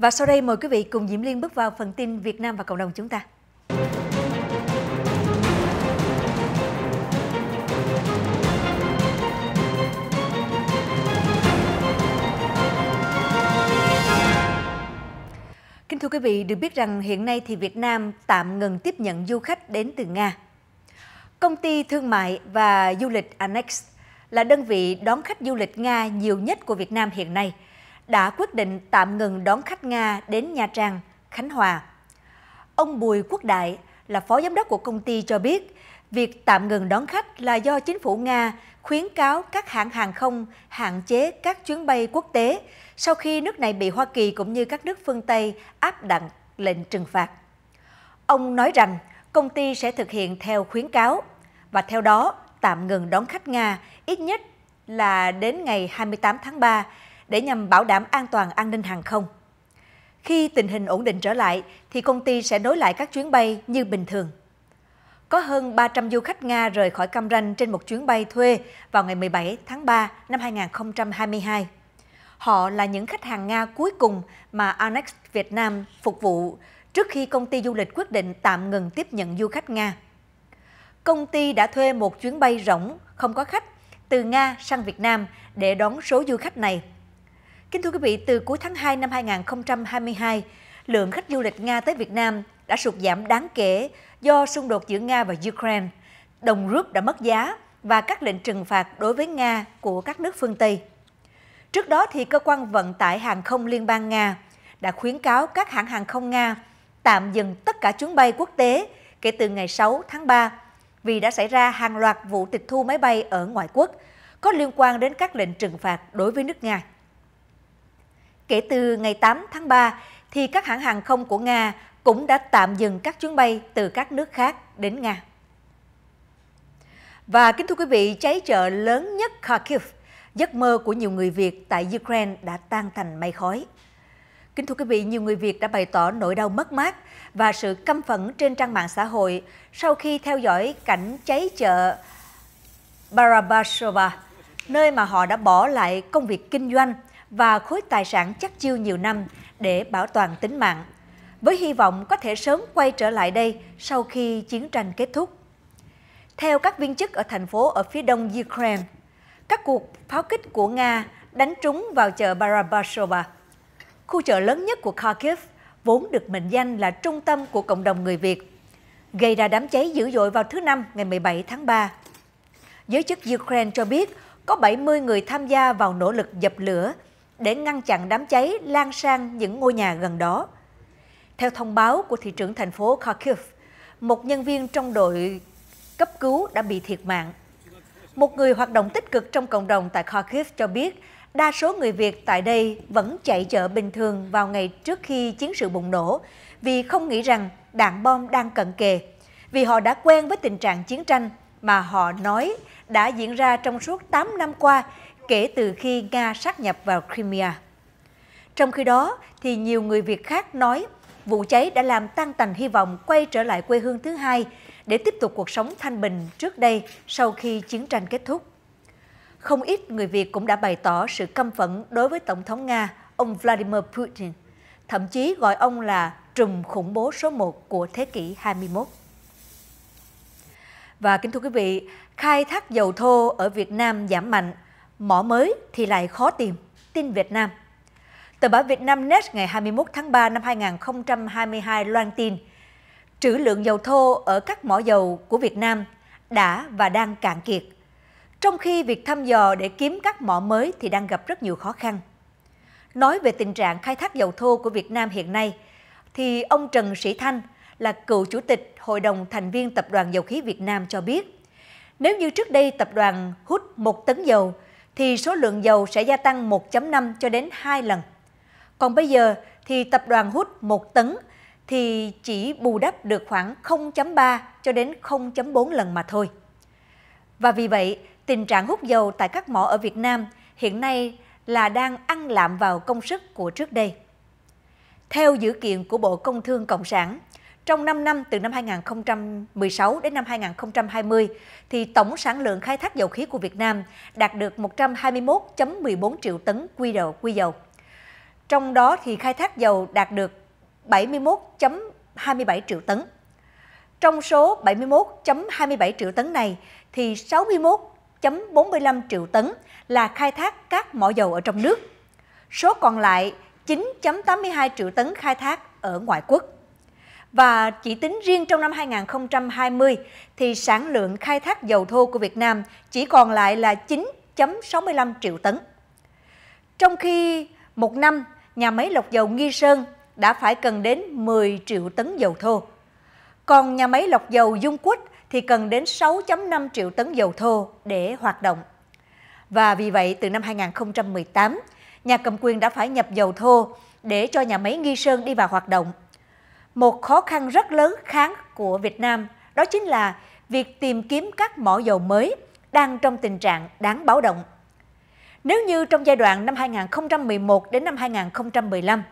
Và sau đây mời quý vị cùng Diễm Liên bước vào phần tin Việt Nam và cộng đồng chúng ta. Kính thưa quý vị, được biết rằng hiện nay thì Việt Nam tạm ngừng tiếp nhận du khách đến từ Nga. Công ty thương mại và du lịch Annex là đơn vị đón khách du lịch Nga nhiều nhất của Việt Nam hiện nay – đã quyết định tạm ngừng đón khách Nga đến Nha Trang, Khánh Hòa. Ông Bùi Quốc Đại là phó giám đốc của công ty cho biết, việc tạm ngừng đón khách là do chính phủ Nga khuyến cáo các hãng hàng không hạn chế các chuyến bay quốc tế sau khi nước này bị Hoa Kỳ cũng như các nước phương Tây áp đặt lệnh trừng phạt. Ông nói rằng công ty sẽ thực hiện theo khuyến cáo và theo đó tạm ngừng đón khách Nga ít nhất là đến ngày 28 tháng 3 để nhằm bảo đảm an toàn an ninh hàng không. Khi tình hình ổn định trở lại, thì công ty sẽ nối lại các chuyến bay như bình thường. Có hơn 300 du khách Nga rời khỏi Cam Ranh trên một chuyến bay thuê vào ngày 17 tháng 3 năm 2022. Họ là những khách hàng Nga cuối cùng mà Annex Việt Nam phục vụ trước khi công ty du lịch quyết định tạm ngừng tiếp nhận du khách Nga. Công ty đã thuê một chuyến bay rỗng, không có khách, từ Nga sang Việt Nam để đón số du khách này Kính thưa quý vị, từ cuối tháng 2 năm 2022, lượng khách du lịch Nga tới Việt Nam đã sụt giảm đáng kể do xung đột giữa Nga và Ukraine. Đồng rút đã mất giá và các lệnh trừng phạt đối với Nga của các nước phương Tây. Trước đó, thì cơ quan vận tải hàng không Liên bang Nga đã khuyến cáo các hãng hàng không Nga tạm dừng tất cả chuyến bay quốc tế kể từ ngày 6 tháng 3 vì đã xảy ra hàng loạt vụ tịch thu máy bay ở ngoại quốc có liên quan đến các lệnh trừng phạt đối với nước Nga kể từ ngày 8 tháng 3, thì các hãng hàng không của Nga cũng đã tạm dừng các chuyến bay từ các nước khác đến Nga. Và kính thưa quý vị, cháy chợ lớn nhất Kharkiv, giấc mơ của nhiều người Việt tại Ukraine đã tan thành mây khói. Kính thưa quý vị, nhiều người Việt đã bày tỏ nỗi đau mất mát và sự căm phẫn trên trang mạng xã hội sau khi theo dõi cảnh cháy chợ Barabashova, nơi mà họ đã bỏ lại công việc kinh doanh và khối tài sản chắc chiêu nhiều năm để bảo toàn tính mạng, với hy vọng có thể sớm quay trở lại đây sau khi chiến tranh kết thúc. Theo các viên chức ở thành phố ở phía đông Ukraine, các cuộc pháo kích của Nga đánh trúng vào chợ Barabashova, khu chợ lớn nhất của Kharkiv, vốn được mệnh danh là trung tâm của cộng đồng người Việt, gây ra đám cháy dữ dội vào thứ Năm ngày 17 tháng 3. Giới chức Ukraine cho biết có 70 người tham gia vào nỗ lực dập lửa để ngăn chặn đám cháy lan sang những ngôi nhà gần đó. Theo thông báo của thị trưởng thành phố Kharkiv, một nhân viên trong đội cấp cứu đã bị thiệt mạng. Một người hoạt động tích cực trong cộng đồng tại Kharkiv cho biết, đa số người Việt tại đây vẫn chạy chợ bình thường vào ngày trước khi chiến sự bùng nổ vì không nghĩ rằng đạn bom đang cận kề, vì họ đã quen với tình trạng chiến tranh mà họ nói đã diễn ra trong suốt 8 năm qua kể từ khi Nga sát nhập vào Crimea. Trong khi đó, thì nhiều người Việt khác nói vụ cháy đã làm tan tành hy vọng quay trở lại quê hương thứ hai để tiếp tục cuộc sống thanh bình trước đây sau khi chiến tranh kết thúc. Không ít người Việt cũng đã bày tỏ sự căm phẫn đối với Tổng thống Nga, ông Vladimir Putin, thậm chí gọi ông là trùm khủng bố số 1 của thế kỷ 21. Và kính thưa quý vị, khai thác dầu thô ở Việt Nam giảm mạnh – mỏ mới thì lại khó tìm. Tin Việt Nam Tờ báo Việt Nam Net ngày 21 tháng 3 năm 2022 loan tin trữ lượng dầu thô ở các mỏ dầu của Việt Nam đã và đang cạn kiệt, trong khi việc thăm dò để kiếm các mỏ mới thì đang gặp rất nhiều khó khăn. Nói về tình trạng khai thác dầu thô của Việt Nam hiện nay, thì ông Trần Sĩ Thanh là cựu chủ tịch Hội đồng thành viên Tập đoàn Dầu khí Việt Nam cho biết, nếu như trước đây tập đoàn hút một tấn dầu thì số lượng dầu sẽ gia tăng 1.5 cho đến 2 lần. Còn bây giờ thì tập đoàn hút 1 tấn thì chỉ bù đắp được khoảng 0.3 cho đến 0.4 lần mà thôi. Và vì vậy, tình trạng hút dầu tại các mỏ ở Việt Nam hiện nay là đang ăn lạm vào công sức của trước đây. Theo dữ kiện của Bộ Công Thương Cộng sản, trong 5 năm từ năm 2016 đến năm 2020, thì tổng sản lượng khai thác dầu khí của Việt Nam đạt được 121.14 triệu tấn quy đầu quy dầu. Trong đó thì khai thác dầu đạt được 71.27 triệu tấn. Trong số 71.27 triệu tấn này thì 61.45 triệu tấn là khai thác các mỏ dầu ở trong nước. Số còn lại 9.82 triệu tấn khai thác ở ngoại quốc. Và chỉ tính riêng trong năm 2020 thì sản lượng khai thác dầu thô của Việt Nam chỉ còn lại là 9.65 triệu tấn. Trong khi một năm, nhà máy lọc dầu Nghi Sơn đã phải cần đến 10 triệu tấn dầu thô. Còn nhà máy lọc dầu Dung Quất thì cần đến 6.5 triệu tấn dầu thô để hoạt động. Và vì vậy, từ năm 2018, nhà cầm quyền đã phải nhập dầu thô để cho nhà máy Nghi Sơn đi vào hoạt động một khó khăn rất lớn kháng của Việt Nam, đó chính là việc tìm kiếm các mỏ dầu mới đang trong tình trạng đáng báo động. Nếu như trong giai đoạn năm 2011 đến năm 2015,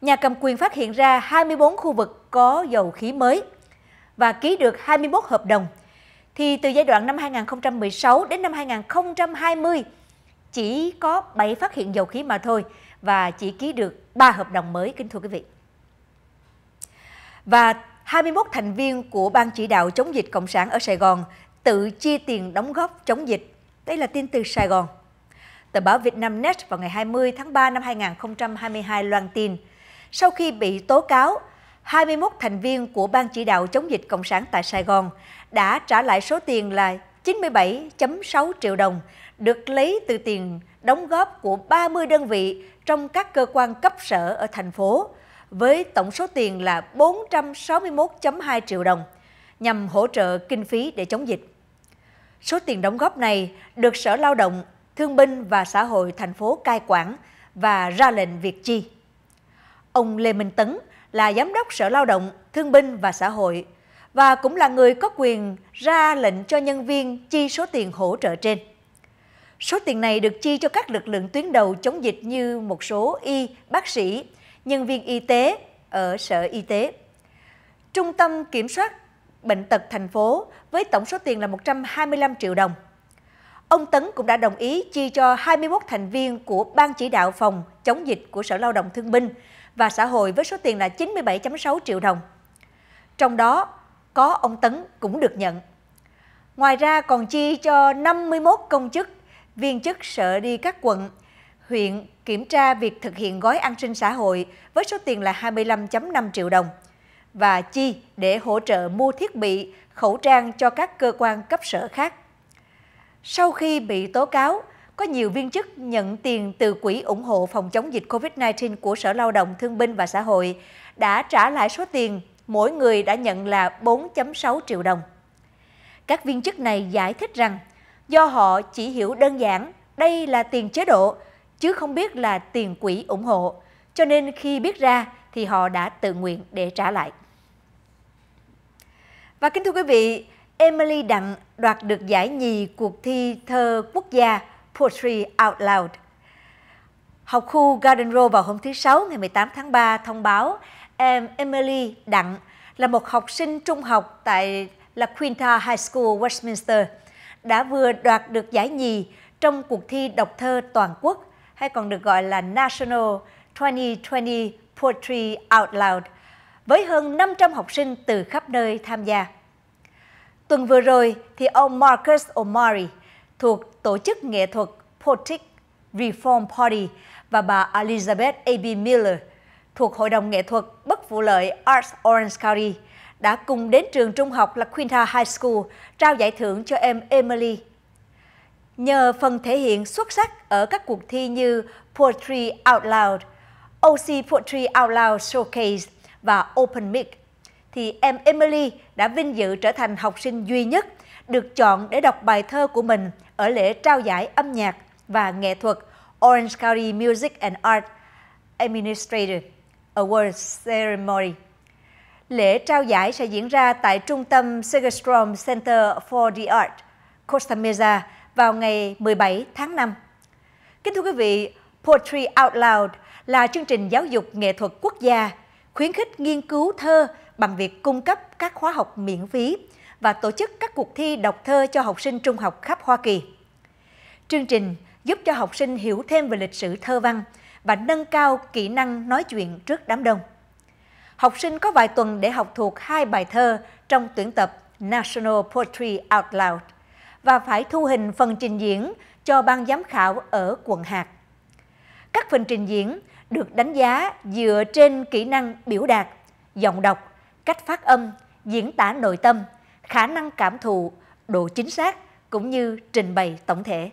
nhà cầm quyền phát hiện ra 24 khu vực có dầu khí mới và ký được 21 hợp đồng, thì từ giai đoạn năm 2016 đến năm 2020 chỉ có 7 phát hiện dầu khí mà thôi và chỉ ký được 3 hợp đồng mới, kính thưa quý vị và 21 thành viên của Ban chỉ đạo chống dịch Cộng sản ở Sài Gòn tự chi tiền đóng góp chống dịch. Đây là tin từ Sài Gòn. Tờ báo Việt Nam Net vào ngày 20 tháng 3 năm 2022 loan tin, sau khi bị tố cáo, 21 thành viên của Ban chỉ đạo chống dịch Cộng sản tại Sài Gòn đã trả lại số tiền là 97.6 triệu đồng, được lấy từ tiền đóng góp của 30 đơn vị trong các cơ quan cấp sở ở thành phố, với tổng số tiền là 461.2 triệu đồng nhằm hỗ trợ kinh phí để chống dịch. Số tiền đóng góp này được Sở Lao động, Thương binh và Xã hội thành phố cai quản và ra lệnh việc chi. Ông Lê Minh Tấn là Giám đốc Sở Lao động, Thương binh và Xã hội và cũng là người có quyền ra lệnh cho nhân viên chi số tiền hỗ trợ trên. Số tiền này được chi cho các lực lượng tuyến đầu chống dịch như một số y, bác sĩ, nhân viên y tế ở Sở Y tế. Trung tâm Kiểm soát Bệnh tật thành phố với tổng số tiền là 125 triệu đồng. Ông Tấn cũng đã đồng ý chi cho 21 thành viên của Ban chỉ đạo phòng chống dịch của Sở Lao động Thương binh và Xã hội với số tiền là 97.6 triệu đồng. Trong đó, có ông Tấn cũng được nhận. Ngoài ra còn chi cho 51 công chức, viên chức sở đi các quận, huyện kiểm tra việc thực hiện gói an sinh xã hội với số tiền là 25.5 triệu đồng và chi để hỗ trợ mua thiết bị, khẩu trang cho các cơ quan cấp sở khác. Sau khi bị tố cáo, có nhiều viên chức nhận tiền từ Quỹ ủng hộ phòng chống dịch COVID-19 của Sở Lao động Thương binh và Xã hội đã trả lại số tiền mỗi người đã nhận là 4.6 triệu đồng. Các viên chức này giải thích rằng do họ chỉ hiểu đơn giản đây là tiền chế độ chứ không biết là tiền quỹ ủng hộ. Cho nên khi biết ra thì họ đã tự nguyện để trả lại. Và kính thưa quý vị, Emily Đặng đoạt được giải nhì cuộc thi thơ quốc gia Poetry Out Loud. Học khu Garden Row vào hôm thứ Sáu ngày 18 tháng 3 thông báo em Emily Đặng là một học sinh trung học tại La Quinta High School Westminster đã vừa đoạt được giải nhì trong cuộc thi đọc thơ toàn quốc hay còn được gọi là National 2020 Poetry Out Loud, với hơn 500 học sinh từ khắp nơi tham gia. Tuần vừa rồi thì ông Marcus Omari thuộc tổ chức nghệ thuật Poetic Reform Party và bà Elizabeth A.B. Miller thuộc Hội đồng Nghệ thuật Bất Vụ Lợi Arts Orange County đã cùng đến trường trung học là Quinta High School trao giải thưởng cho em Emily Nhờ phần thể hiện xuất sắc ở các cuộc thi như Poetry Out Loud, OC Poetry Out Loud Showcase và Open Mic, thì em Emily đã vinh dự trở thành học sinh duy nhất được chọn để đọc bài thơ của mình ở lễ trao giải âm nhạc và nghệ thuật Orange County Music and Art Administrator Awards Ceremony. Lễ trao giải sẽ diễn ra tại trung tâm Segerstrom Center for the Art, Costa Mesa vào ngày 17 tháng 5. Kính thưa quý vị, Poetry Out Loud là chương trình giáo dục nghệ thuật quốc gia khuyến khích nghiên cứu thơ bằng việc cung cấp các khóa học miễn phí và tổ chức các cuộc thi đọc thơ cho học sinh trung học khắp Hoa Kỳ. Chương trình giúp cho học sinh hiểu thêm về lịch sử thơ văn và nâng cao kỹ năng nói chuyện trước đám đông. Học sinh có vài tuần để học thuộc hai bài thơ trong tuyển tập National Poetry Out Loud – và phải thu hình phần trình diễn cho ban giám khảo ở quận hạt. Các phần trình diễn được đánh giá dựa trên kỹ năng biểu đạt, giọng đọc, cách phát âm, diễn tả nội tâm, khả năng cảm thụ, độ chính xác cũng như trình bày tổng thể.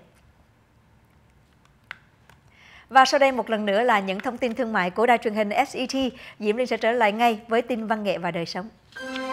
Và sau đây một lần nữa là những thông tin thương mại của đài truyền hình SET. Diễm Linh sẽ trở lại ngay với tin văn nghệ và đời sống.